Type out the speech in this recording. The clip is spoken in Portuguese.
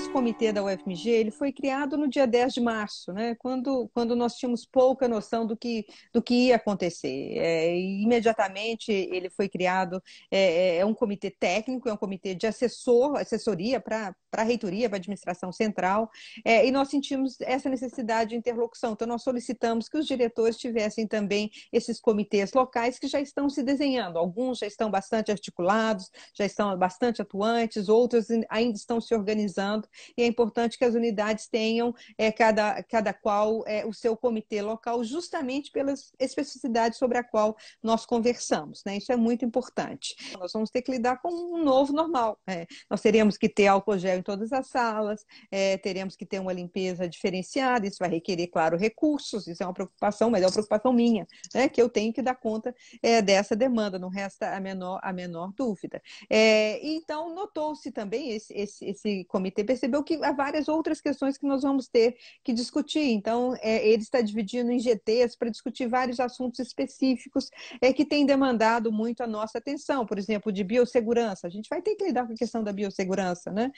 esse comitê da UFMG ele foi criado no dia 10 de março, né? quando, quando nós tínhamos pouca noção do que, do que ia acontecer. É, imediatamente ele foi criado, é, é, é, um comitê técnico, é um comitê de assessor, assessoria para a reitoria, para a administração central, é, e nós sentimos essa necessidade de interlocução. Então, nós solicitamos que os diretores tivessem também esses comitês locais que já estão se desenhando. Alguns já estão bastante articulados, já estão bastante atuantes, outros ainda estão se organizando e é importante que as unidades tenham é, cada, cada qual é, o seu comitê local, justamente pelas especificidades sobre a qual nós conversamos. Né? Isso é muito importante. Nós vamos ter que lidar com um novo normal. É, nós teremos que ter álcool gel em todas as salas, é, teremos que ter uma limpeza diferenciada, isso vai requerer, claro, recursos, isso é uma preocupação, mas é uma preocupação minha, né? que eu tenho que dar conta é, dessa demanda, não resta a menor, a menor dúvida. É, então, notou-se também esse, esse, esse comitê percebeu que há várias outras questões que nós vamos ter que discutir. Então, é, ele está dividindo em GTs para discutir vários assuntos específicos é, que têm demandado muito a nossa atenção, por exemplo, de biossegurança. A gente vai ter que lidar com a questão da biossegurança, né?